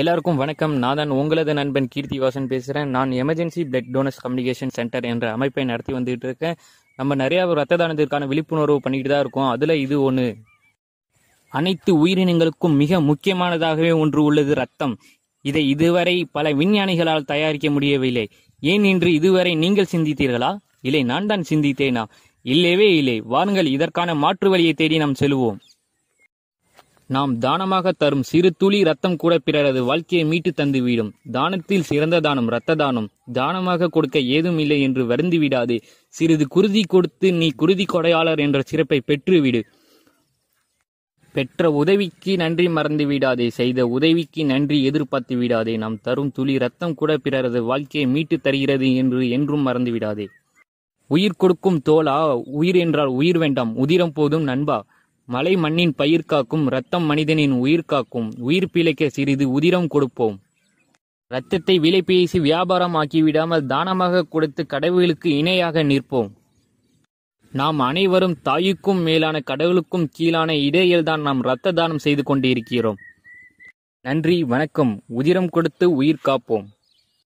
எல்லாருக்கும் வணக்கம் நான் தான் உங்களது நண்பன் கீர்த்தி வாசன் பேசுகிறேன் நான் emergency blood donors communication centre என்ற அமைப்பை நடத்தி வந்துகிட்டு இருக்கேன் நம்ம நிறையா ரத்த தானத்திற்கான விழிப்புணர்வு பண்ணிக்கிட்டு தான் இருக்கோம் அதில் இது ஒன்று அனைத்து உயிரினங்களுக்கும் மிக முக்கியமானதாகவே ஒன்று உள்ளது ரத்தம் இதை இதுவரை பல விஞ்ஞானிகளால் தயாரிக்க முடியவில்லை ஏன் என்று இதுவரை நீங்கள் சிந்தித்தீர்களா இல்லை நான் தான் சிந்தித்தேனா இல்லவே இல்லை வாருங்கள் இதற்கான மாற்று வழியை தேடி நாம் செல்வோம் நாம் தானமாக தரும் சிறு துளி ரத்தம் கூட பிறரது வாழ்க்கையை மீட்டு தந்துவிடும் தானத்தில் சிறந்த தானம் இரத்த தானம் தானமாக கொடுக்க ஏதும் இல்லை என்று வருந்தி விடாதே சிறிது குருதி கொடுத்து நீ குருதி கொடையாளர் என்ற சிறப்பை பெற்றுவிடு பெற்ற உதவிக்கு நன்றி மறந்து விடாதே செய்த உதவிக்கு நன்றி எதிர்பார்த்து விடாதே நாம் தரும் துளி ரத்தம் கூட பிறரது வாழ்க்கையை மீட்டு தருகிறது என்று என்றும் மறந்து விடாதே உயிர் கொடுக்கும் தோலா உயிர் என்றால் உயிர் வேண்டாம் உதிரம் போதும் நண்பா மலை மண்ணின் பயிர் காக்கும் இரத்தம் மனிதனின் உயிர் காக்கும் உயிர் பிழைக்க சிறிது உதிரம் கொடுப்போம் இரத்தத்தை விலை பேசி வியாபாரம் ஆக்கிவிடாமல் தானமாக கொடுத்து கடவுளுக்கு இணையாக நிற்போம் நாம் அனைவரும் தாய்க்கும் மேலான கடவுளுக்கும் கீழான இடையில்தான் நாம் இரத்த தானம் செய்து கொண்டிருக்கிறோம் நன்றி வணக்கம் உதிரம் கொடுத்து உயிர் காப்போம்